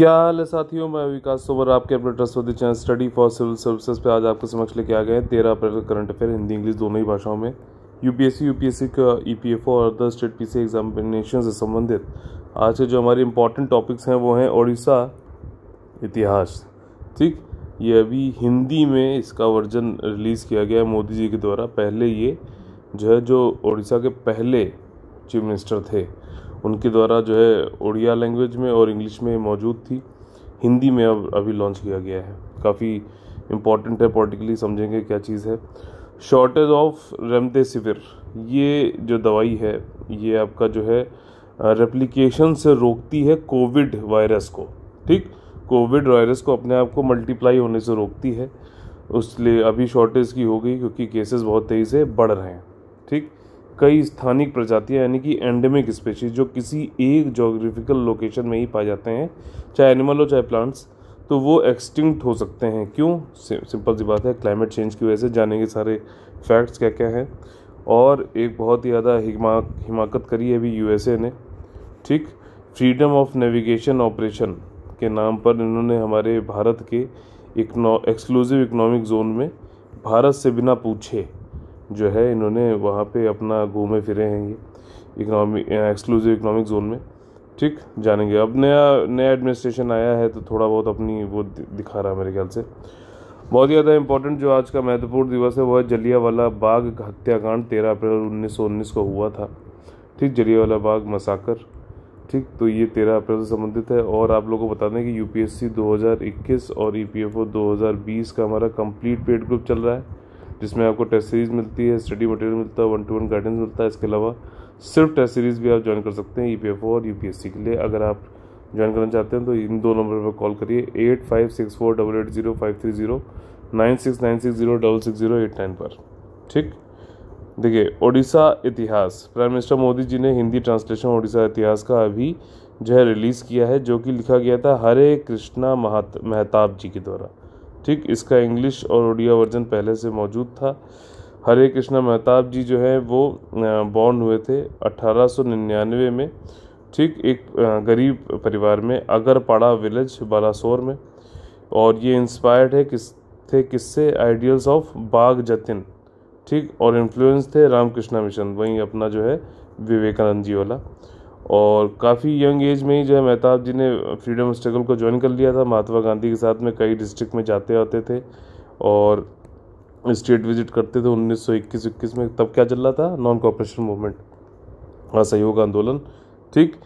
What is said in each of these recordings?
क्या हाल है साथियों मैं विकास सोवर आपके अपने trustworthy channel study for civil services पे आज आपके समक्ष लेके आ गए हैं तेरह अप्रैल का करंट अफेयर हिंदी इंग्लिश दोनों ही भाषाओं में यूपीएससी यूपीएससी का ईपीएफओ e और अदर स्टेट सी एग्जामिनेशन से संबंधित आज के जो हमारे इंपॉर्टेंट टॉपिक्स हैं वो हैं ओडिशा इतिहास ठीक ये अभी हिंदी में इसका वर्जन रिलीज़ किया गया है मोदी जी के द्वारा पहले ये जो है जो ओडिशा के पहले चीफ मिनिस्टर थे उनके द्वारा जो है उड़िया लैंग्वेज में और इंग्लिश में मौजूद थी हिंदी में अब अभी लॉन्च किया गया है काफ़ी इम्पॉर्टेंट है पॉलिटिकली समझेंगे क्या चीज़ है शॉर्टेज ऑफ रेमडेसिविर ये जो दवाई है ये आपका जो है रेप्लिकेशन से रोकती है कोविड वायरस को ठीक कोविड वायरस को अपने आप को मल्टीप्लाई होने से रोकती है उसलिए अभी शॉर्टेज की हो गई क्योंकि केसेस बहुत तेज़ी से बढ़ रहे हैं ठीक कई स्थानिक प्रजातियाँ यानी कि एंडेमिक स्पेशीज जो किसी एक जोग्राफिकल लोकेशन में ही पाए जाते हैं चाहे एनिमल हो चाहे प्लांट्स तो वो एक्सटिंक्ट हो सकते हैं क्यों सिंपल सी बात है क्लाइमेट चेंज की वजह से जानेंगे सारे फैक्ट्स क्या क्या हैं और एक बहुत ही ज़्यादा हिमा हिमाकत करी है अभी यू ने ठीक फ्रीडम ऑफ नेविगेशन ऑपरेशन के नाम पर इन्होंने हमारे भारत के इकनो एक्सक्लूसिव इकोनॉमिक जोन में भारत से बिना पूछे जो है इन्होंने वहाँ पे अपना घूमे फिरे हैं ये इकोनॉमिक एक्सक्लूसिव इकनॉमिक जोन में ठीक जानेंगे अब नया नया एडमिनिस्ट्रेशन आया है तो थोड़ा बहुत अपनी वो दिखा रहा है मेरे ख्याल से बहुत ही ज़्यादा इंपॉर्टेंट जो आज का महत्वपूर्ण दिवस है वो है जलियावाला बाग हत्याकांड तेरह अप्रैल उन्नीस सौ उन्नीस को हुआ था ठीक जलियावाला बाग मसाकर ठीक तो ये तेरह अप्रैल से संबंधित है और आप लोगों को बता दें कि यूपीएससी 2021 और ईपीएफओ e 2020 का हमारा कंप्लीट पेड ग्रुप चल रहा है जिसमें आपको टेस्ट सीरीज़ मिलती है स्टडी मटेरियल मिलता है वन टू वन गाइडेंस मिलता है इसके अलावा सिर्फ टेस्ट सीरीज़ भी आप ज्वाइन कर सकते हैं ई e और यू के लिए अगर आप ज्वाइन करना चाहते हैं तो इन दो नंबर पर कॉल करिए eight five six four double eight zero five three zero nine six nine six zero double six zero eight nine पर ठीक देखिए ओडिशा इतिहास प्राइम मिनिस्टर मोदी जी ने हिंदी ट्रांसलेशन ओडिशा इतिहास का अभी जो है रिलीज़ किया है जो कि लिखा गया था हरे कृष्णा महताब जी के द्वारा ठीक इसका इंग्लिश और उड़िया वर्जन पहले से मौजूद था हरे कृष्णा मेहताब जी जो है वो बॉर्न हुए थे 1899 में ठीक एक गरीब परिवार में अगरपाड़ा विलेज बालासोर में और ये इंस्पायर्ड है किस थे किससे आइडियल्स ऑफ बाग जतिन ठीक और इन्फ्लुएंस थे रामकृष्णा मिशन वहीं अपना जो है विवेकानंद जी वाला और काफ़ी यंग एज में ही जो है मेहताब जी ने फ्रीडम स्ट्रगल को ज्वाइन कर लिया था महात्मा गांधी के साथ में कई डिस्ट्रिक्ट में जाते आते थे और स्टेट विजिट करते थे उन्नीस सौ इक्कीस इक्कीस में तब क्या चल रहा था नॉन कॉपरेशन मूवमेंट असहयोग आंदोलन ठीक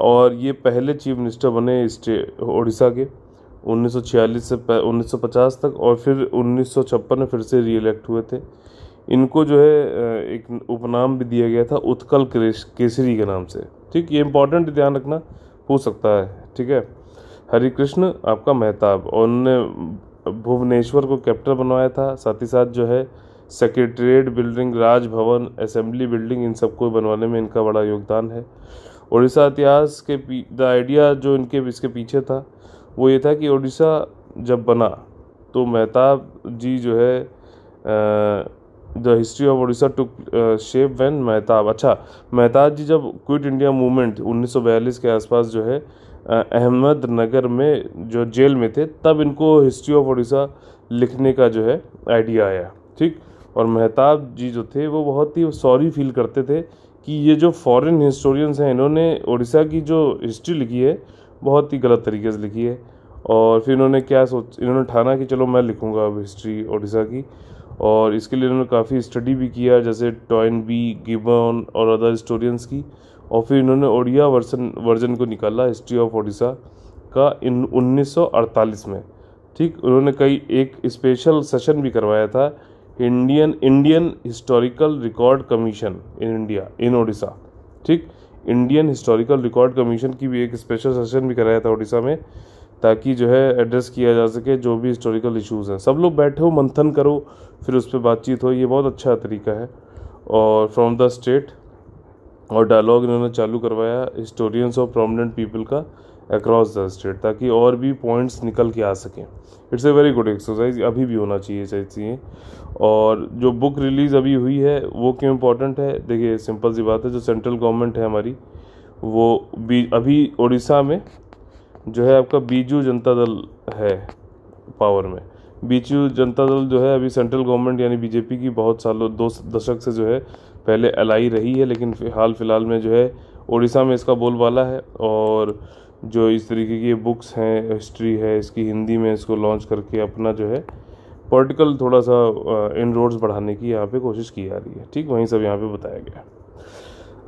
और ये पहले चीफ मिनिस्टर बने स्टे उड़ीसा के 1946 से 1950 तक और फिर उन्नीस में फिर से रीइलेक्ट हुए थे इनको जो है एक उपनाम भी दिया गया था उत्कल केसरी के नाम से ठीक ये इंपॉर्टेंट ध्यान रखना हो सकता है ठीक है हरी कृष्ण आपका मेहताब और उन्होंने भुवनेश्वर को कैप्टन बनवाया था साथ ही साथ जो है secretariat building Raj Bhavan assembly building इन सबको बनवाने में इनका बड़ा योगदान है उड़ीसा इतिहास के द आइडिया जो इनके इसके पीछे था वो ये था कि उड़ीसा जब बना तो मेहताब जी जो है ah, the history of Orissa to shape वैन मेहताब अच्छा मेहताब जी जब क्विट इंडिया मूवमेंट उन्नीस के आसपास जो है अहमद नगर में जो जेल में थे तब इनको हिस्ट्री ऑफ उड़ीसा लिखने का जो है आइडिया आया ठीक और मेहताब जी जो थे वो बहुत ही सॉरी फील करते थे कि ये जो फॉरेन हिस्टोरियंस हैं इन्होंने उड़ीसा की जो हिस्ट्री लिखी है बहुत ही गलत तरीके से लिखी है और फिर इन्होंने क्या सोच इन्होंने ठाना कि चलो मैं लिखूँगा अब हिस्ट्री उड़ीसा की और इसके लिए इन्होंने काफ़ी स्टडी भी किया जैसे टॉयन बी गिबन और अदर हिस्टोरियंस की और फिर इन्होंने ओडिया वर्सन वर्जन को निकाला हिस्ट्री ऑफ ओडिशा का इन उन्नीस में ठीक उन्होंने कई एक स्पेशल सेशन भी करवाया था Indian Indian historical record commission in India in Odisha ठीक इंडियन हिस्टोरिकल रिकॉर्ड कमीशन की भी एक स्पेशल सेशन भी कराया था ओडिशा में ताकि जो है एड्रेस किया जा सके जो भी हिस्टोरिकल इश्यूज़ हैं सब लोग बैठे हो मंथन करो फिर उस पर बातचीत हो ये बहुत अच्छा तरीका है और फ्रॉम द स्टेट और डायलॉग इन्होंने चालू करवाया हिस्टोरियंस और प्रोमिनेंट पीपल का अक्रॉस द स्टेट ताकि और भी पॉइंट्स निकल के आ सकें it's a very good exercise अभी भी होना चाहिए चाहिए और जो बुक रिलीज़ अभी हुई है वो क्यों इम्पोर्टेंट है देखिए सिंपल सी बात है जो सेंट्रल गवर्नमेंट है हमारी वो भी अभी उड़ीसा में जो है आपका बीजू जनता दल है पावर में बीजू जनता दल जो है अभी सेंट्रल गवर्नमेंट यानी बीजेपी की बहुत सालों दो दशक से जो है पहले एलाई रही है लेकिन हाल फिलहाल में जो है उड़ीसा में इसका बोलबाला है और जो इस तरीके की बुक्स हैं हिस्ट्री है इसकी हिंदी में इसको लॉन्च करके अपना जो है पॉलिटिकल थोड़ा सा इन रोड्स बढ़ाने की यहाँ पे कोशिश की जा रही है ठीक वहीं सब यहाँ पे बताया गया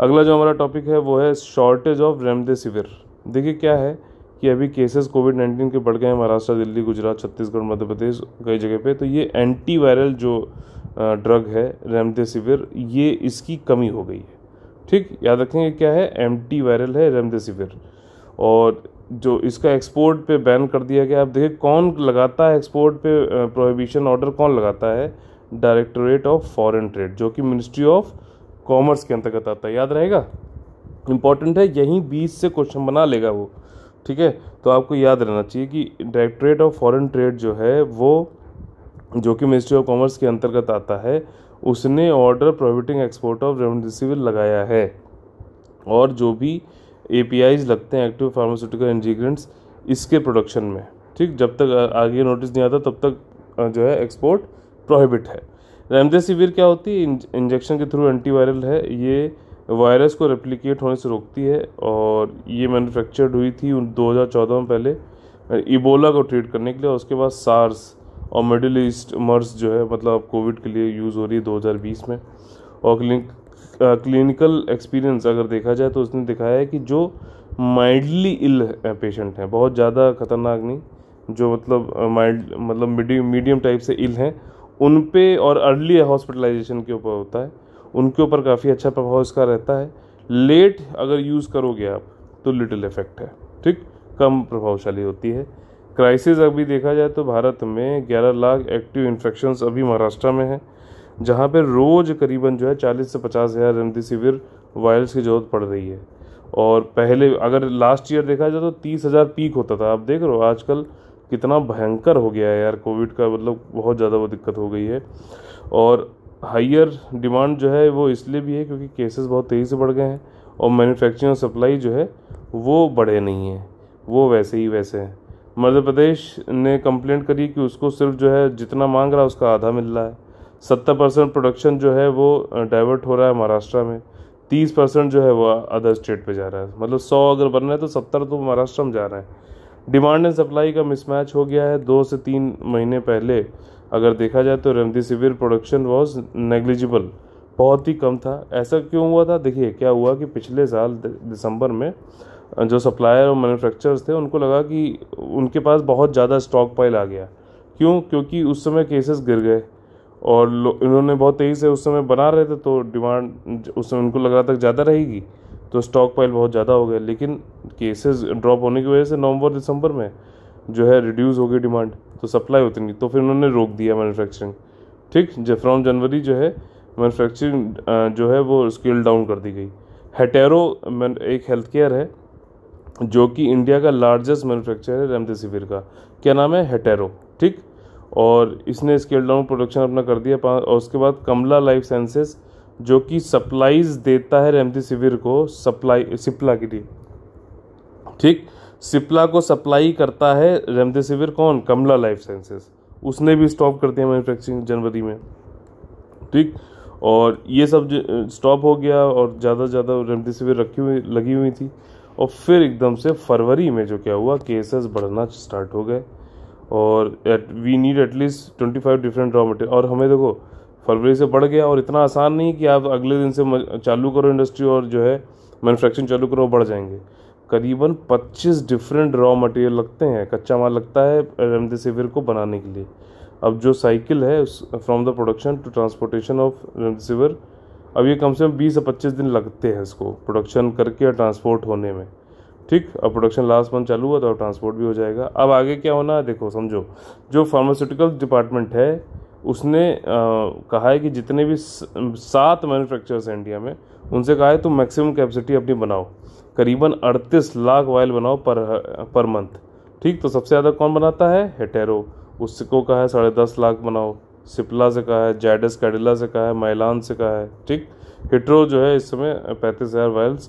अगला जो हमारा टॉपिक है वो है शॉर्टेज ऑफ रेमडेसिविर देखिए क्या है कि अभी केसेस कोविड नाइन्टीन के बढ़ गए हैं महाराष्ट्र दिल्ली गुजरात छत्तीसगढ़ मध्य प्रदेश कई जगह पे तो ये एंटी वायरल जो ड्रग है रेमडेसिविर ये इसकी कमी हो गई है ठीक याद रखेंगे क्या है एंटी वायरल है रेमडेसिविर और जो इसका एक्सपोर्ट पे बैन कर दिया गया आप देखिए कौन लगाता है एक्सपोर्ट पे प्रोहिबिशन ऑर्डर कौन लगाता है डायरेक्टोरेट ऑफ फॉरेन ट्रेड जो कि मिनिस्ट्री ऑफ कॉमर्स के अंतर्गत आता है याद रहेगा इंपॉर्टेंट है यहीं बीस से क्वेश्चन बना लेगा वो ठीक है तो आपको याद रहना चाहिए कि डायरेक्ट्रेट ऑफ फॉरेन ट्रेड जो है वो जो कि मिनिस्ट्री ऑफ कॉमर्स के अंतर्गत आता है उसने order prohibiting export of remdesivir लगाया है और जो भी ए लगते हैं एक्टिव फार्मास्यूटिकल इंजीग्रेंट्स इसके प्रोडक्शन में ठीक जब तक आगे नोटिस नहीं आता तब तक जो है एक्सपोर्ट प्रोहिबिट है रेमडेसिविर क्या होती है इंजेक्शन के थ्रू एंटीवायरल है ये वायरस को रेप्लिकेट होने से रोकती है और ये मैन्युफैक्चर्ड हुई थी उन चौदह में पहले इबोला को ट्रीट करने के लिए और उसके बाद सार्स और मिडिल ईस्ट मर्स जो है मतलब कोविड के लिए यूज़ हो रही है दो हज़ार बीस में और क्लिनिक क्लिनिकल एक्सपीरियंस अगर देखा जाए तो उसने दिखाया है कि जो माइल्डली इल पेशेंट हैं बहुत ज़्यादा खतरनाक नहीं जो मतलब माइल्ड मतलब मीडियम टाइप से इल हैं उन पे और अर्ली हॉस्पिटलाइजेशन के ऊपर होता है उनके ऊपर काफ़ी अच्छा प्रभाव इसका रहता है लेट अगर यूज़ करोगे आप तो लिटिल इफेक्ट है ठीक कम प्रभावशाली होती है क्राइसिस अभी देखा जाए तो भारत में 11 लाख एक्टिव इन्फेक्शन अभी महाराष्ट्र में है जहाँ पर रोज़ करीबन जो है 40 से पचास हज़ार रेमडेसिविर वायरस की ज़रूरत पड़ रही है और पहले अगर लास्ट ईयर देखा जाए तो तीस हज़ार पीक होता था आप देख रहे हो आजकल कितना भयंकर हो गया है यार कोविड का मतलब बहुत ज़्यादा वो दिक्कत हो गई है और हाइयर डिमांड जो है वो इसलिए भी है क्योंकि केसेस बहुत तेज़ी से बढ़ गए हैं और मैन्युफैक्चरिंग और सप्लाई जो है वो बढ़े नहीं हैं वो वैसे ही वैसे हैं मध्य प्रदेश ने कंप्लेंट करी कि उसको सिर्फ जो है जितना मांग रहा है उसका आधा मिल रहा है सत्तर परसेंट प्रोडक्शन जो है वो डाइवर्ट हो रहा है महाराष्ट्र में तीस परसेंट जो है वो अदर स्टेट पे जा रहा है मतलब सौ अगर बन रहे हैं तो सत्तर तो महाराष्ट्र में जा रहे हैं डिमांड एंड सप्लाई का मिसमैच हो गया है दो से तीन महीने पहले अगर देखा जाए तो रेमडेसिविर प्रोडक्शन वॉज नेग्लिजिबल बहुत ही कम था ऐसा क्यों हुआ था देखिए क्या हुआ कि पिछले साल दिसंबर में जो सप्लायर और मैन्युफैक्चरर्स थे उनको लगा कि उनके पास बहुत ज़्यादा स्टॉक पाइल आ गया क्यों क्योंकि उस समय केसेस गिर गए और इन्होंने बहुत तेज़ी से उस समय बना रहे थे तो डिमांड उस समय उनको लग रहा था ज़्यादा रहेगी तो स्टॉक पाइल बहुत ज़्यादा हो गए लेकिन केसेस ड्रॉप होने की वजह से नवंबर दिसंबर में जो है रिड्यूस हो गई डिमांड तो सप्लाई होती नहीं तो फिर उन्होंने रोक दिया मैन्युफैक्चरिंग ठीक जब फ्रॉम जनवरी जो है मैन्युफैक्चरिंग जो है वो स्केल डाउन कर दी गई हेटेरो एक हेल्थ केयर है जो कि इंडिया का लार्जेस्ट मैनुफैक्चर है रेमडेसिविर का क्या नाम है हेटेरो ठीक और इसने स्केल डाउन प्रोडक्शन अपना कर दिया और उसके बाद कमला लाइफ साइंसेस जो कि सप्लाईज देता है रेमडेसिविर को सप्लाई सिप्ला के लिए ठीक सिप्ला को सप्लाई करता है रेमडेसिविर कौन कमला लाइफ साइंसेस उसने भी स्टॉप कर दिया मैन्युफैक्चरिंग जनवरी में ठीक और ये सब स्टॉप हो गया और ज़्यादा से ज़्यादा रेमडेसिविर रखी हुई लगी हुई थी और फिर एकदम से फरवरी में जो क्या हुआ केसेस बढ़ना स्टार्ट हो गए और at we need at least twenty five different raw material और हमें देखो फरवरी से बढ़ गया और इतना आसान नहीं कि आप अगले दिन से चालू करो इंडस्ट्री और जो है मैनुफैक्चरिंग चालू करो बढ़ जाएंगे करीबन 25 डिफरेंट रॉ मटेरियल लगते हैं कच्चा माल लगता है रेमडेसिविर को बनाने के लिए अब जो साइकिल है उस from the production to transportation of remdesivir अब ये कम से कम बीस से पच्चीस दिन लगते हैं इसको प्रोडक्शन करके और ट्रांसपोर्ट होने में ठीक अब प्रोडक्शन लास्ट मंथ चालू हुआ तो अब ट्रांसपोर्ट भी हो जाएगा अब आगे क्या होना है देखो समझो जो फार्मास्यूटिकल डिपार्टमेंट है उसने आ, कहा है कि जितने भी सात मैन्युफैक्चरर्स हैं इंडिया में उनसे कहा है तुम मैक्सिमम कैपेसिटी अपनी बनाओ करीबन 38 लाख वायल बनाओ पर पर मंथ ठीक तो सबसे ज़्यादा कौन बनाता है हेटेरो उसको कहा है साढ़े दस लाख बनाओ सिपला से कहा है जैडस कैडिला से कहा है मैलान से कहा है ठीक हिटरो जो है इस समय पैंतीस हज़ार वायल्स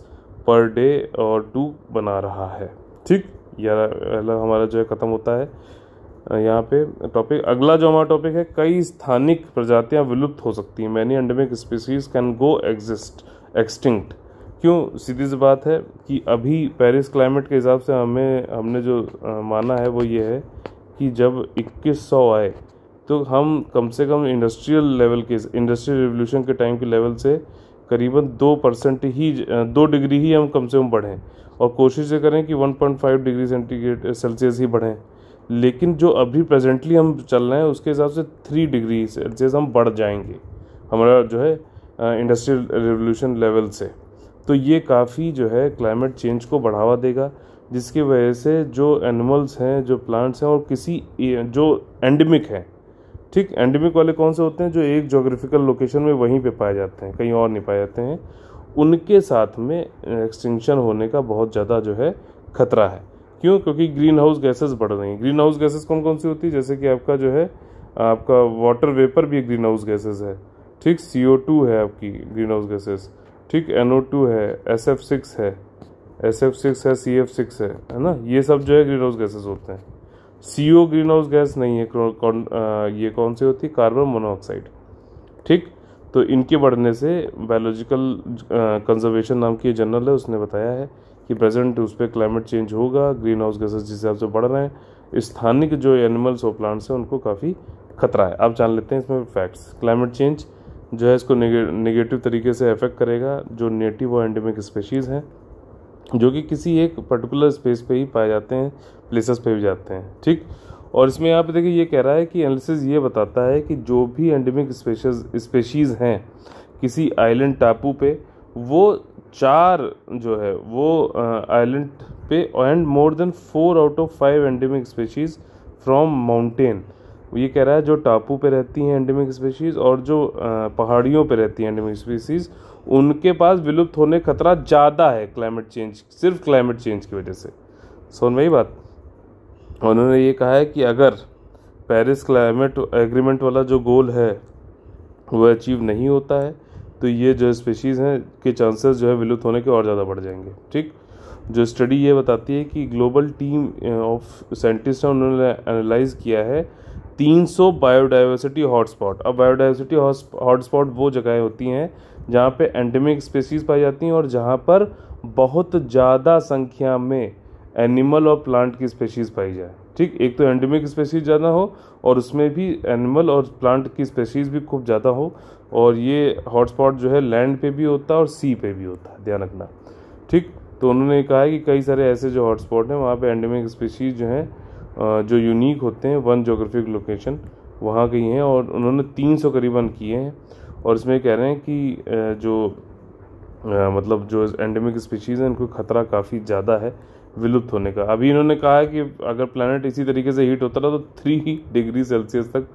पर डे और टू बना रहा है ठीक यार हमारा जो है ख़त्म होता है यहाँ पे टॉपिक अगला जो हमारा टॉपिक है कई स्थानिक प्रजातियाँ विलुप्त हो सकती हैं many endemic species can go exist extinct क्यों सीधी सी बात है कि अभी पेरिस क्लाइमेट के हिसाब से हमें हमने जो माना है वो ये है कि जब 2100 आए तो हम कम से कम इंडस्ट्रियल लेवल के इंडस्ट्रियल रिवोल्यूशन के टाइम के लेवल से करीबन दो परसेंट ही दो डिग्री ही हम कम से कम बढ़ें और कोशिश ये करें कि 1.5 डिग्री सेंटीग्रेड सेल्सियस ही बढ़ें लेकिन जो अभी प्रेजेंटली हम चल रहे हैं उसके हिसाब से थ्री डिग्री सेल्सियस हम बढ़ जाएंगे हमारा जो है इंडस्ट्रियल रेवोल्यूशन लेवल से तो ये काफ़ी जो है क्लाइमेट चेंज को बढ़ावा देगा जिसकी वजह से जो एनिमल्स हैं जो प्लांट्स हैं और किसी जो एंडमिक हैं ठीक एंडमिक वाले कौन से होते हैं जो एक जोग्राफिकल लोकेशन में वहीं पे पाए जाते हैं कहीं और नहीं पाए जाते हैं उनके साथ में एक्सटिंक्शन होने का बहुत ज़्यादा जो है खतरा है क्यों क्योंकि ग्रीन हाउस गैसेस बढ़ रही हैं ग्रीन हाउस गैसेस कौन कौन सी होती है जैसे कि आपका जो है आपका वाटर वेपर भी ग्रीन हाउस गैसेस है ठीक सी है आपकी ग्रीन हाउस गैसेस ठीक एन ओ टू है एस एफ सिक्स है एस एफ सिक्स है सी एफ सिक्स है है ना ये सब जो है ग्रीन हाउस गैसेज होते हैं C O green house gas नहीं है कौन आ, ये कौन सी होती है कार्बन मोनोऑक्साइड ठीक तो इनके बढ़ने से बायोलॉजिकल कंजर्वेशन नाम की जर्नल है उसने बताया है कि प्रेजेंट उस पर क्लाइमेट चेंज होगा ग्रीन हाउस गैसेज जिस हिसाब से बढ़ रहे हैं स्थानिक जो एनिमल्स और प्लांट्स हैं उनको काफ़ी खतरा है आप जान लेते हैं इसमें फैक्ट्स क्लाइमेट चेंज जो है इसको नेगेटिव तरीके से अफेक्ट करेगा जो नेटिव और एंडेमिक स्पेशीज़ हैं जो कि किसी एक पर्टिकुलर स्पेस पे ही पाए जाते हैं प्लेसेस पे भी जाते हैं ठीक और इसमें आप देखिए ये कह रहा है कि एनालिसिस ये बताता है कि जो भी एंडेमिक स्पेशज स्पेशीज़ हैं किसी आइलैंड टापू पे वो चार जो है वो आइलैंड पे and more than four out of five endemic species from mountain वो ये कह रहा है जो टापू पे रहती हैं एंडेमिक स्पीशीज़ और जो पहाड़ियों पे रहती हैं एंडेमिक स्पीशीज़ उनके पास विलुप्त होने का खतरा ज़्यादा है क्लाइमेट चेंज सिर्फ क्लाइमेट चेंज की वजह से सोन वही बात उन्होंने ये कहा है कि अगर पेरिस क्लाइमेट एग्रीमेंट वाला जो गोल है वो अचीव नहीं होता है तो ये जो स्पीशीज़ हैं के चांसेस जो है विलुप्त होने के और ज़्यादा बढ़ जाएंगे ठीक जो स्टडी ये बताती है कि ग्लोबल टीम ऑफ साइंटिस्ट ने उन्होंने एनालाइज किया है 300 बायोडाइवर्सिटी हॉटस्पॉट अब बायोडाइवर्सिटी हॉटस्पॉट वो जगहें होती हैं जहाँ पे एंडेमिक स्पेसीज़ पाई जाती हैं और जहाँ पर बहुत ज़्यादा संख्या में एनिमल और प्लांट की स्पेशीज़ पाई जाए ठीक एक तो एंडेमिक स्पेसीज़ ज़्यादा हो और उसमें भी एनिमल और प्लांट की स्पेशीज़ भी खूब ज़्यादा हो और ये हॉटस्पॉट जो है लैंड पे भी होता है और सी पे भी होता है ध्यान रखना ठीक तो उन्होंने कहा है कि कई सारे ऐसे जो हॉटस्पॉट हैं वहाँ पे एंडेमिक स्पेशीज़ जो हैं जो यूनिक होते हैं वन जोग्राफिक लोकेशन वहाँ गई हैं और उन्होंने तीन सौ करीबन किए हैं और इसमें कह रहे हैं कि जो मतलब जो एंडेमिक स्पीशीज़ हैं इनको ख़तरा काफ़ी ज़्यादा है विलुप्त होने का अभी इन्होंने कहा है कि अगर प्लानट इसी तरीके से हीट होता रहा तो थ्री डिग्री सेल्सियस तक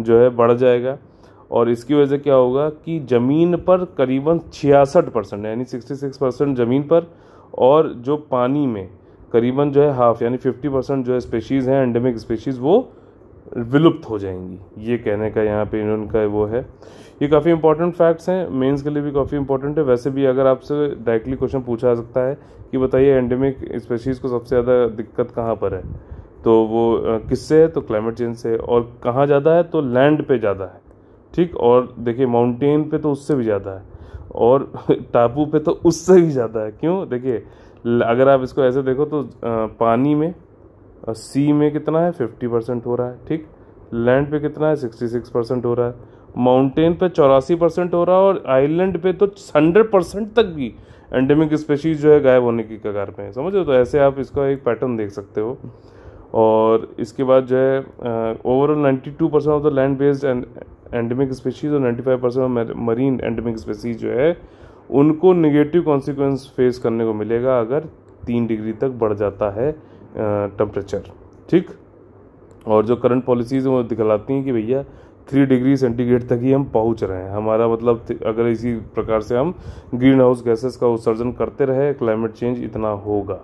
जो है बढ़ जाएगा और इसकी वजह से क्या होगा कि ज़मीन पर करीबन छियासठ परसेंट यानी सिक्सटी सिक्स परसेंट ज़मीन पर और जो पानी में करीबन जो है हाफ यानी फिफ्टी परसेंट जो है स्पेशीज़ हैं एंडेमिक स्पेशीज़ वो विलुप्त हो जाएंगी ये कहने का यहाँ पे इनका वो है ये काफ़ी इंपॉर्टेंट फैक्ट्स हैं मेंस के लिए भी काफ़ी इंपॉर्टेंट है वैसे भी अगर आपसे डायरेक्टली क्वेश्चन पूछा जा सकता है कि बताइए एंडेमिक स्पेशीज़ को सबसे ज़्यादा दिक्कत कहाँ पर है तो वो किससे है तो क्लाइमेट चेंज से और कहाँ ज़्यादा है तो लैंड पे ज़्यादा है ठीक और देखिए माउंटेन पे तो उससे भी ज़्यादा है और टापू पे तो उससे भी ज़्यादा है क्यों देखिए अगर आप इसको ऐसे देखो तो पानी में सी में कितना है फिफ्टी परसेंट हो रहा है ठीक लैंड पे कितना है सिक्सटी सिक्स परसेंट हो रहा है माउंटेन पे चौरासी परसेंट हो रहा है और आइलैंड पे तो हंड्रेड परसेंट तक भी एंडेमिक स्पेशीज जो है गायब होने की कगार पे है समझो तो ऐसे आप इसका एक पैटर्न देख सकते हो और इसके बाद जो है overall ninety two percent of the land based endemic species और ninety five percent of marine endemic species जो है उनको निगेटिव कॉन्सिक्वेंस फेस करने को मिलेगा अगर तीन डिग्री तक बढ़ जाता है टम्परेचर ठीक और जो करंट पॉलिसीज़ वो दिखलाती हैं कि भैया थ्री डिग्री सेंटीग्रेड तक ही हम पहुंच रहे हैं हमारा मतलब अगर इसी प्रकार से हम ग्रीन हाउस गैसेस का उत्सर्जन करते रहे क्लाइमेट चेंज इतना होगा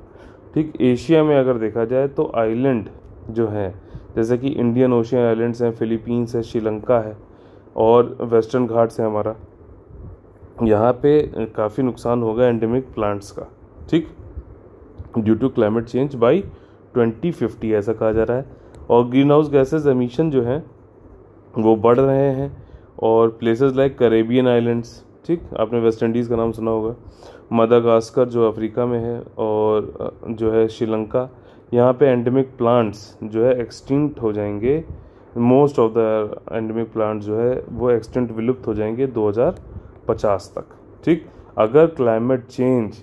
ठीक एशिया में अगर देखा जाए तो आइलैंड जो हैं जैसे कि इंडियन ओशियन आइलैंड्स हैं फिलीपींस है श्रीलंका है और वेस्टर्न घाट्स है हमारा यहाँ पे काफ़ी नुकसान होगा एंडेमिक प्लांट्स का ठीक due to climate change by 2050 ऐसा कहा जा रहा है और ग्रीन हाउस गैसेज एमिशन जो हैं वो बढ़ रहे हैं और प्लेसेस लाइक करेबियन आइलैंड्स ठीक आपने वेस्ट इंडीज़ का नाम सुना होगा मदागास्कर जो अफ्रीका में है और जो है श्रीलंका यहाँ पे एंडेमिक प्लांट्स जो है एक्सटिंक्ट हो जाएंगे most of the endemic plants जो है वो एक्सटेंट विलुप्त हो जाएंगे 2000 पचास तक ठीक अगर क्लाइमेट चेंज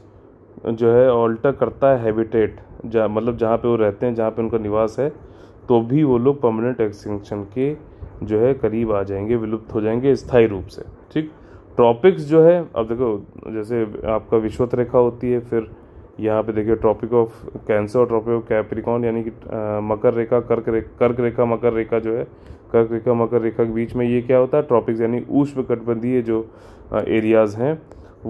जो है ऑल्टर करता है हैबिटेट जहाँ मतलब जहाँ पे वो रहते हैं जहाँ पे उनका निवास है तो भी वो लोग परमानेंट एक्सटेंशन के जो है करीब आ जाएंगे विलुप्त हो जाएंगे स्थायी रूप से ठीक ट्रॉपिक्स जो है अब देखो जैसे आपका विश्वत रेखा होती है फिर यहाँ पे देखिए ट्रॉपिक ऑफ कैंसर और ट्रॉपिक ऑफ कैप्रिकॉन यानी कि मकर रेखा कर्क रेखा कर्क रेखा मकर रेखा जो है कर्क रेखा मकर रेखा के बीच में ये क्या होता है ट्रॉपिक्स यानी उष्ण कटबंधीय जो एरियाज़ हैं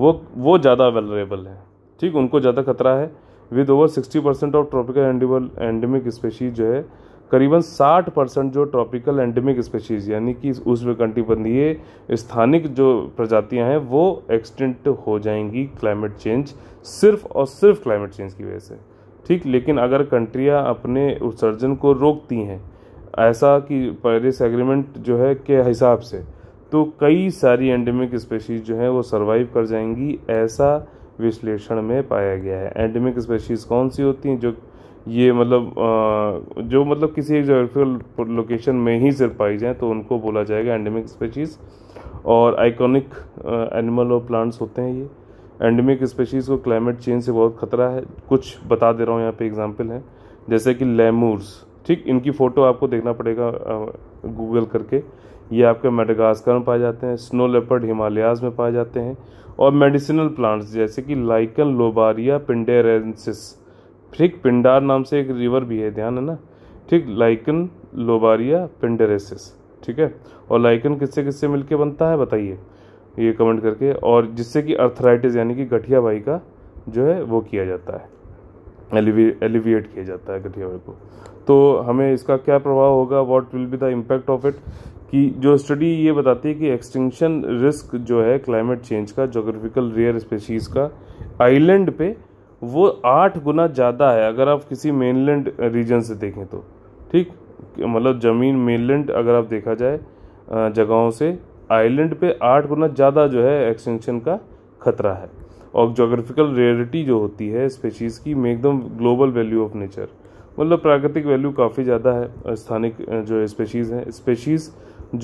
वो वो ज़्यादा अवेलेबल हैं ठीक उनको ज़्यादा खतरा है with over sixty percent of tropical edible endemic species जो है करीबन साठ परसेंट जो ट्रॉपिकल एंडेमिक स्पेशीज़ यानी कि उष्ण कंटिबंधीय स्थानिक जो प्रजातियां हैं वो एक्सटेंट हो जाएंगी क्लाइमेट चेंज सिर्फ और सिर्फ क्लाइमेट चेंज की वजह से ठीक लेकिन अगर कंट्रियाँ अपने उत्सर्जन को रोकती हैं ऐसा कि पेरिस एग्रीमेंट जो है के हिसाब से तो कई सारी एंडेमिक स्पेशीज़ जो हैं वो सरवाइव कर जाएंगी ऐसा विश्लेषण में पाया गया है एंडेमिक स्पेशीज़ कौन सी होती हैं जो ये मतलब जो मतलब किसी एक जोग्राफिकल लोकेशन में ही सिर्फ पाई जाए तो उनको बोला जाएगा एंडेमिक स्पेशीज़ और आइकॉनिक एनिमल और प्लांट्स होते हैं ये एंडेमिक स्पेशीज़ को क्लाइमेट चेंज से बहुत खतरा है कुछ बता दे रहा हूँ यहाँ पे एग्जांपल हैं जैसे कि लेमूर्स ठीक इनकी फ़ोटो आपको देखना पड़ेगा गूगल करके ये आपके मेडागास्कर में पाए जाते हैं स्नो लेपर्ड हिमालयाज में पाए जाते हैं और मेडिसिनल प्लांट्स जैसे कि लाइकन लोबारिया पिंडेरेंसिस ठीक पिंडार नाम से एक रिवर भी है ध्यान है ना ठीक लाइकन लोबारिया पिंडेरेसिस ठीक है और लाइकन किससे किससे मिलके बनता है बताइए ये कमेंट करके और जिससे कि अर्थराइटिस यानी कि गठिया भाई का जो है वो किया जाता है एलिवे एलिविएट किया जाता है गठिया भाई को तो हमें इसका क्या प्रभाव होगा what will be the impact of it कि जो स्टडी ये बताती है कि एक्सटिंक्शन रिस्क जो है क्लाइमेट चेंज का जोग्राफिकल रेयर स्पेशीज़ का आइलैंड पे वो आठ गुना ज़्यादा है अगर आप किसी मेनलैंड रीजन से देखें तो ठीक मतलब ज़मीन मेनलैंड अगर आप देखा जाए जगहों से आइलैंड पे आठ गुना ज़्यादा जो है एक्सटेंशन का खतरा है और जोग्राफिकल रेयरिटी जो होती है स्पेशीज़ की make global value of nature मतलब प्राकृतिक वैल्यू काफ़ी ज़्यादा है स्थानिक जो स्पेशीज़ हैं स्पेशीज़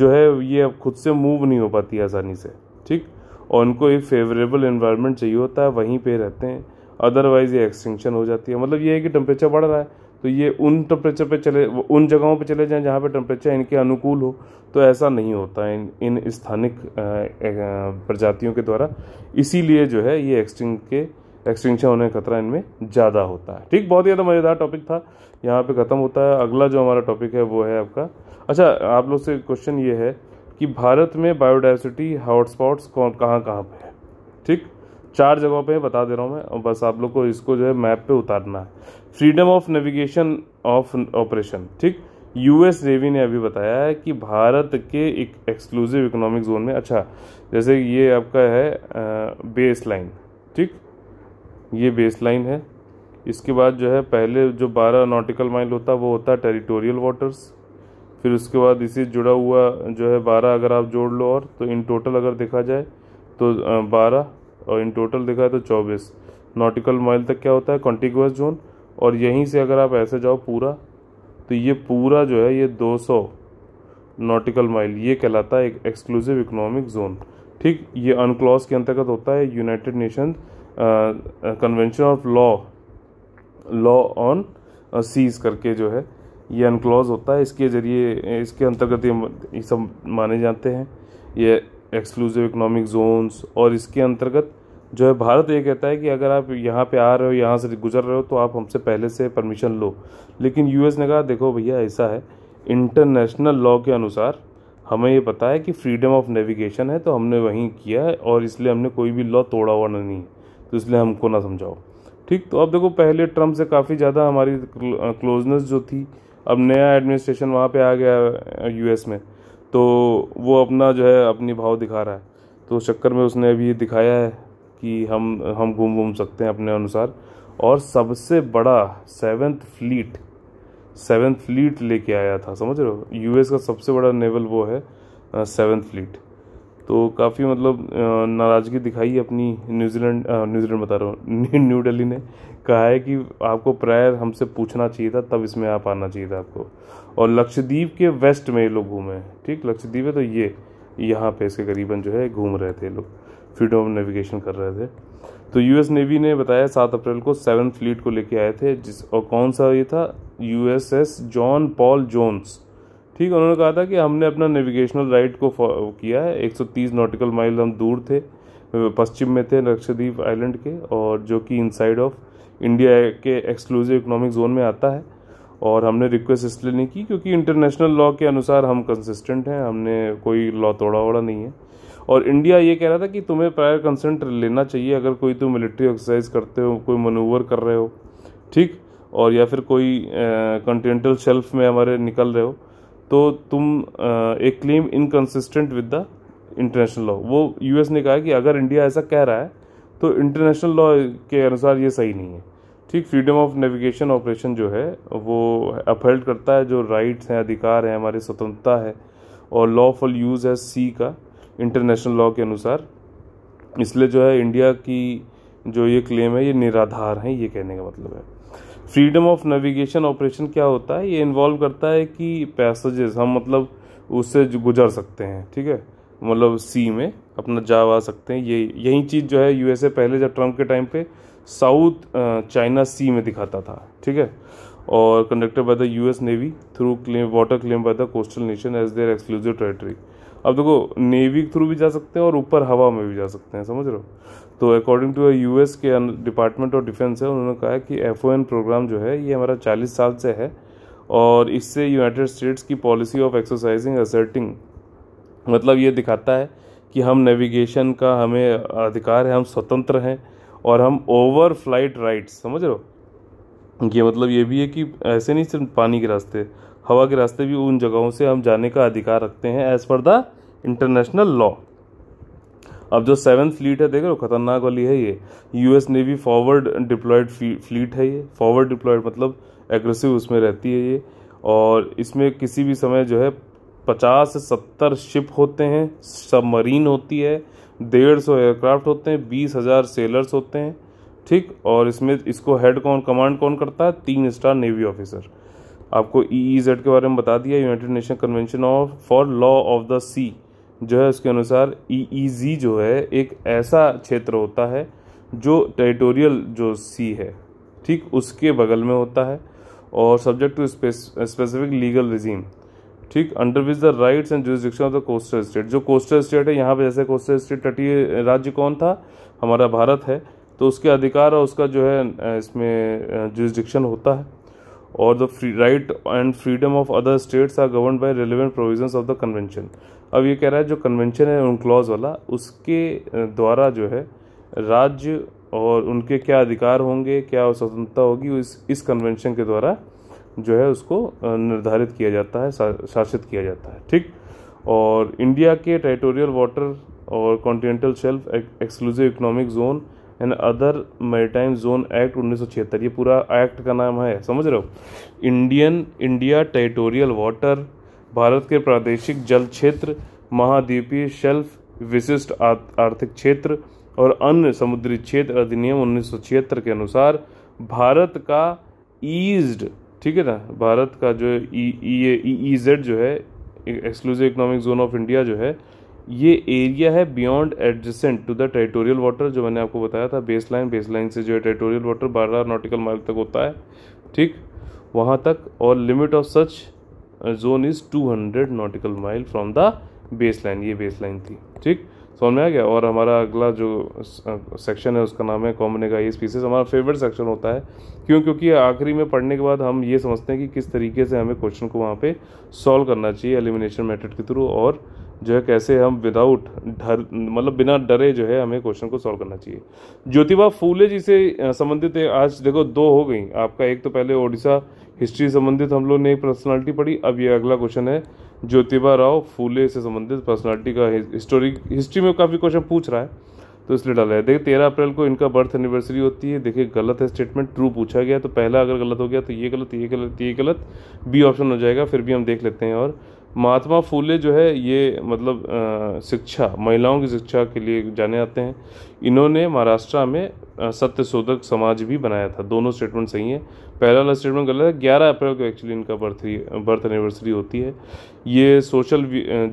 जो है ये अब खुद से मूव नहीं हो पाती आसानी से ठीक और उनको एक फेवरेबल इन्वायरमेंट चाहिए होता है वहीं पे रहते हैं अदरवाइज़ ये एक्सटिंक्शन हो जाती है मतलब ये है कि टेम्परेचर बढ़ रहा है तो ये उन टेम्परेचर पे चले उन जगहों पे चले जाएं जहाँ पे टेम्परेचर इनके अनुकूल हो तो ऐसा नहीं होता है इन इन स्थानिक प्रजातियों के द्वारा इसीलिए जो है ये एक्सटिंग के एक्सटेंशन होने का खतरा इनमें ज़्यादा होता है ठीक बहुत ही ज़्यादा मज़ेदार टॉपिक था यहाँ पे ख़त्म होता है अगला जो हमारा टॉपिक है वो है आपका अच्छा आप लोग से क्वेश्चन ये है कि भारत में बायोडाइवर्सिटी हॉटस्पॉट्स कौन कहाँ कहाँ पर है ठीक चार जगहों पे बता दे रहा हूँ मैं बस आप लोग को इसको जो है मैप पे उतारना है freedom of navigation of operation ठीक यूएस नेवी ने अभी बताया है कि भारत के एक एक्सक्लूसिव इकोनॉमिक जोन में अच्छा जैसे ये आपका है बेस लाइन ठीक ये बेस लाइन है इसके बाद जो है पहले जो बारह नॉटिकल माइल होता वो होता टेरिटोरियल वाटर्स फिर उसके बाद इसी जुड़ा हुआ जो है बारह अगर आप जोड़ लो और तो इन टोटल अगर देखा जाए तो बारह और इन टोटल देखा तो चौबीस नॉटिकल माइल तक क्या होता है कॉन्टिगस जोन और यहीं से अगर आप ऐसे जाओ पूरा तो ये पूरा जो है ये 200 नॉटिकल माइल ये कहलाता है एक एक्सक्लूसिव इकोनॉमिक जोन ठीक ये अनक्लॉज के अंतर्गत होता है United Nation Convention of law law on seas करके जो है ये अनक्लॉज होता है इसके ज़रिए इसके अंतर्गत ये सब माने जाते हैं ये एक्सक्लूसिव इकोनॉमिक जोन्स और इसके अंतर्गत जो है भारत ये कहता है कि अगर आप यहाँ पे आ रहे हो यहाँ से गुजर रहे हो तो आप हमसे पहले से परमिशन लो लेकिन यूएस ने कहा देखो भैया ऐसा है इंटरनेशनल लॉ के अनुसार हमें ये पता है कि फ्रीडम ऑफ नेविगेशन है तो हमने वहीं किया है और इसलिए हमने कोई भी लॉ तोड़ा हुआ नहीं है तो इसलिए हमको ना समझाओ ठीक तो अब देखो पहले ट्रम्प से काफ़ी ज़्यादा हमारी क्लोजनेस जो थी अब नया एडमिनिस्ट्रेशन वहाँ पे आ गया है यूएस में तो वो अपना जो है अपनी भाव दिखा रहा है तो चक्कर में उसने अभी ये दिखाया है कि हम हम घूम घूम सकते हैं अपने अनुसार और सबसे बड़ा सेवन्थ फ्लीट सेवन्थ फ्लीट लेके आया था समझ रहे हो यूएस का सबसे बड़ा नेवल वो है सेवन्थ फ्लीट तो काफ़ी मतलब नाराज़गी दिखाई अपनी न्यूजीलैंड न्यूजीलैंड बता रहा हूँ न्यू दिल्ली ने कहा है कि आपको प्रायर हमसे पूछना चाहिए था तब इसमें आप आना चाहिए था आपको और लक्षद्वीप के वेस्ट में ये लोग घूमे ठीक लक्षद्वीप है तो ये यहाँ पे इसके करीबन जो है घूम रहे थे लोग फ्रीडम ऑफ नेविगेशन कर रहे थे तो यूएस नेवी ने बताया सात अप्रैल को सेवन फ्लीट को लेके आए थे जिस और कौन सा ये था यूएसएस जॉन पॉल जोन्स ठीक है उन्होंने कहा था कि हमने अपना नेविगेशनल राइट को किया है 130 नॉटिकल माइल हम दूर थे पश्चिम में थे लक्षद्वीप आइलैंड के और जो कि इनसाइड ऑफ इंडिया के एक्सक्लूसिव इकोनॉमिक जोन में आता है और हमने रिक्वेस्ट इसलिए नहीं की क्योंकि इंटरनेशनल लॉ के अनुसार हम कंसिस्टेंट हैं हमने कोई लॉ तोड़ा वोड़ा नहीं है और इंडिया ये कह रहा था कि तुम्हें प्रायर कंसेंट लेना चाहिए अगर कोई तुम मिलिट्री एक्सरसाइज करते हो कोई मनूवर कर रहे हो ठीक और या फिर कोई कंटिनेंटल शेल्फ में हमारे निकल रहे हो तो तुम एक claim inconsistent with the international law वो यूएस ने कहा कि अगर इंडिया ऐसा कह रहा है तो इंटरनेशनल लॉ के अनुसार ये सही नहीं है ठीक फ्रीडम ऑफ नेविगेशन ऑपरेशन जो है वो अपहेल्ड करता है जो राइट्स हैं अधिकार हैं हमारी स्वतंत्रता है और लॉफुल यूज़ है सी का इंटरनेशनल लॉ के अनुसार इसलिए जो है इंडिया की जो ये क्लेम है ये निराधार है ये कहने का मतलब है फ्रीडम ऑफ नेविगेशन ऑपरेशन क्या होता है ये इन्वॉल्व करता है कि पैसेजेस हम मतलब उससे गुजर सकते हैं ठीक है मतलब सी में अपना जा आ सकते हैं ये यही चीज़ जो है यूएसए पहले जब ट्रंप के टाइम पे साउथ चाइना सी में दिखाता था ठीक है और conducted by the US navy through claim water claim by the coastal nation as their exclusive territory अब देखो नेवी के थ्रू भी जा सकते हैं और ऊपर हवा में भी जा सकते हैं समझ रहे हो तो अकॉर्डिंग टू यू एस के डिपार्टमेंट ऑफ डिफेंस है उन्होंने कहा कि एफ ओ एन प्रोग्राम जो है ये हमारा चालीस साल से है और इससे यूनाइटेड स्टेट्स की पॉलिसी ऑफ एक्सरसाइजिंग असर्टिंग मतलब ये दिखाता है कि हम नेविगेशन का हमें अधिकार है हम स्वतंत्र हैं और हम ओवर फ्लाइट राइट्स समझ रहे हो ये मतलब ये भी है कि ऐसे नहीं सिर्फ पानी के रास्ते हवा के रास्ते भी उन जगहों से हम जाने का अधिकार रखते हैं as per the international law अब जो सेवन फ्लीट है देख रहे हो खतरनाक वाली है ये US navy forward deployed fleet है ये फॉरवर्ड डिप्लॉयड मतलब एग्रेसिव उसमें रहती है ये और इसमें किसी भी समय जो है पचास से सत्तर शिप होते हैं सबमरीन होती है डेढ़ सौ एयरक्राफ्ट होते हैं बीस हज़ार सेलर्स होते हैं ठीक और इसमें इसको हेड कौन कमांड कौन करता है तीन स्टार नेवी ऑफिसर आपको ई ई जेड के बारे में बता दिया United Nation Convention of for law of the sea जो है उसके अनुसार ई e e जो है एक ऐसा क्षेत्र होता है जो टेरिटोरियल जो सी है ठीक उसके बगल में होता है और subject to specific legal regime ठीक under which the rights and jurisdiction of the coastal state जो कोस्टल स्टेट है यहाँ पे जैसे कोस्टल स्टेट तटीय राज्य कौन था हमारा भारत है तो उसके अधिकार और उसका जो है इसमें जुरिस्डिक्शन होता है और the free right and freedom of other states are govern by relevant provisions of the convention अब ये कह रहा है जो कन्वेंशन है उन क्लॉज वाला उसके द्वारा जो है राज्य और उनके क्या अधिकार होंगे क्या स्वतंत्रता होगी इस इस कन्वेंशन के द्वारा जो है उसको निर्धारित किया जाता है शा, शासित किया जाता है ठीक और इंडिया के टेरिटोरियल वाटर और continental shelf exclusive economic zone and other maritime zone act उन्नीस सौ छिहत्तर ये पूरा एक्ट का नाम है समझ रहे हो Indian India territorial water Bharat के प्रादेशिक जल क्षेत्र महाद्वीपीय शेल्फ विशिष्ट आर्थिक क्षेत्र और अन्य समुद्री क्षेत्र अधिनियम उन्नीस सौ छिहत्तर के अनुसार भारत का ईज्ड ठीक है ना भारत का जो ई ई जेड जो है exclusive economic zone of India जो है ये एरिया है beyond adjacent to the territorial water जो मैंने आपको बताया था बेस लाइन बेस लाइन से जो है टेरिटोरियल वाटर बारह नॉटिकल माइल तक होता है ठीक वहाँ तक और limit of such zone is two hundred nautical mile from the base line ये बेस लाइन थी ठीक समझ में आ गया और हमारा अगला जो सेक्शन है उसका नाम है कॉमन का ये स्पीसीज हमारा फेवरेट सेक्शन होता है क्यों क्योंकि आखिरी में पढ़ने के बाद हम ये समझते हैं कि किस तरीके से हमें क्वेश्चन को वहाँ पे सॉल्व करना चाहिए एलिमिनेशन मेथड के थ्रू और जो है कैसे हम विदाउट डर मतलब बिना डरे जो है हमें क्वेश्चन को सॉल्व करना चाहिए ज्योतिबा फूले जी से संबंधित आज देखो दो हो गई आपका एक तो पहले ओडिशा हिस्ट्री संबंधित हम लोग ने एक पर्सनैलिटी पढ़ी अब ये अगला क्वेश्चन है ज्योतिबा राव फूले से संबंधित पर्सनैलिटी का हिस्टोरी हिस्ट्री में काफ़ी क्वेश्चन पूछ रहा है तो इसलिए डाला है देखिए तेरह अप्रैल को इनका बर्थ एनिवर्सरी होती है देखिए गलत है स्टेटमेंट ट्रू पूछा गया तो पहला अगर गलत हो गया तो ये गलत ये गलत ये गलत बी ऑप्शन हो जाएगा फिर भी हम देख लेते हैं और महात्मा फूले जो है ये मतलब शिक्षा महिलाओं की शिक्षा के लिए जाने आते हैं इन्होंने महाराष्ट्र में सत्य शोधक समाज भी बनाया था दोनों स्टेटमेंट सही हैं पहला वाला स्टेटमेंट गलत है ग्यारह अप्रैल को एक्चुअली इनका बर्थ बर्थ एनिवर्सरी होती है ये सोशल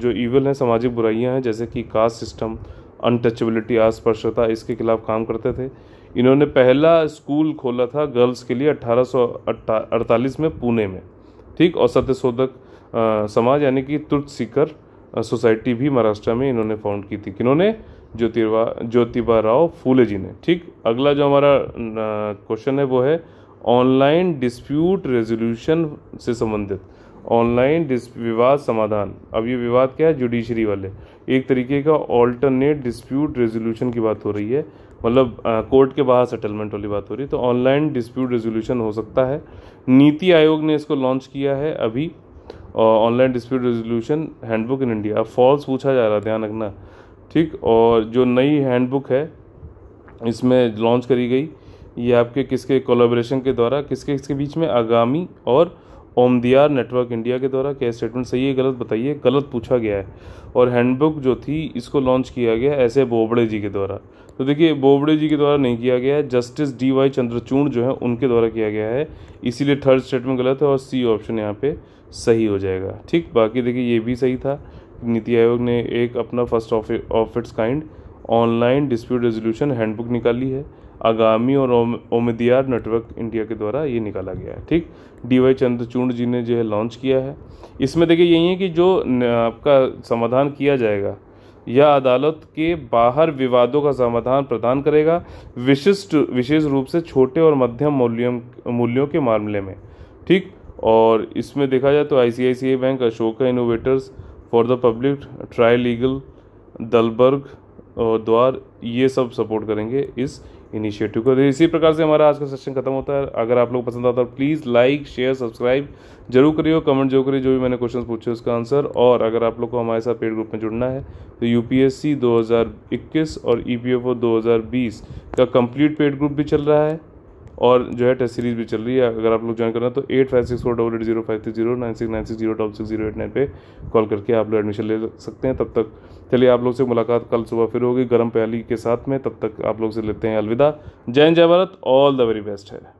जो इवल हैं सामाजिक बुराइयाँ हैं जैसे कि कास्ट सिस्टम अनटचेबिलिटी अस्पर्शता इसके खिलाफ काम करते थे इन्होंने पहला स्कूल खोला था गर्ल्स के लिए अट्ठारह में पुणे में ठीक और सत्यशोधक समाज यानी कि तुर्त सीकर सोसाइटी भी महाराष्ट्र में इन्होंने फाउंड की थी किन्होंने ज्योतिर्वा ज्योतिबा राव फूले जी ने ठीक अगला जो हमारा क्वेश्चन है वो है ऑनलाइन डिस्प्यूट रेजोल्यूशन से संबंधित ऑनलाइन विवाद समाधान अब ये विवाद क्या है जुडिशरी वाले एक तरीके का ऑल्टरनेट डिस्प्यूट रेजोल्यूशन की बात हो रही है मतलब कोर्ट के बाहर सेटलमेंट वाली बात हो रही है तो ऑनलाइन डिस्प्यूट रेजोल्यूशन हो सकता है नीति आयोग ने इसको लॉन्च किया है अभी online dispute resolution handbook in India falls पूछा जा रहा है ध्यान रखना ठीक और जो नई हैंडबुक है इसमें लॉन्च करी गई ये आपके किसके कोलाब्रेशन के द्वारा किसके किसके बीच में आगामी और ओमदियार नेटवर्क इंडिया के द्वारा क्या स्टेटमेंट सही है गलत बताइए गलत पूछा गया है और हैंडबुक जो थी इसको लॉन्च किया गया ऐसे बोबड़े जी के द्वारा तो देखिए बोबड़े जी के द्वारा नहीं किया गया है जस्टिस डी वाई चंद्रचूड़ जो है उनके द्वारा किया गया है इसीलिए थर्ड स्टेटमेंट गलत है और सी ऑप्शन यहाँ पे सही हो जाएगा ठीक बाकी देखिए ये भी सही था नीति आयोग ने एक अपना first of its kind online dispute resolution handbook निकाली है आगामी और ओमदियार नेटवर्क इंडिया के द्वारा ये निकाला गया है ठीक डी वाई चंद्रचूड जी ने जो है लॉन्च किया है इसमें देखिए यही है कि जो आपका समाधान किया जाएगा यह अदालत के बाहर विवादों का समाधान प्रदान करेगा विशिष्ट विशेष रूप से छोटे और मध्यम मूल्यों मूल्यों के मामले में ठीक और इसमें देखा जाए तो I bank Ashoka Innovators for the Public Trilegal Dalberg और द्वार ये सब सपोर्ट करेंगे इस इनिशिएटिव को इसी प्रकार से हमारा आज का सेशन खत्म होता है अगर आप लोग पसंद आता है प्लीज़ लाइक शेयर सब्सक्राइब जरूर करिए कमेंट जरूर करिए जो भी मैंने क्वेश्चन पूछे उसका आंसर और अगर आप लोग को हमारे साथ पेड ग्रुप में जुड़ना है तो यू पी एस सी दो हज़ार इक्कीस और ई पी एफ ओ दो हज़ार बीस का कंप्लीट पेड ग्रुप भी चल रहा है और जो है टेस्ट सीरीज भी चल रही है अगर आप लोग ज्वाइन करना तो eight five six four double eight zero five three zero nine six nine six zero double six zero eight nine पे कॉल करके आप लोग एडमिशन ले सकते हैं तब तक चलिए आप लोग से मुलाकात कल सुबह फिर होगी गर्म प्याली के साथ में तब तक आप लोग से लेते हैं अलविदा जय जय Bharat all the very best है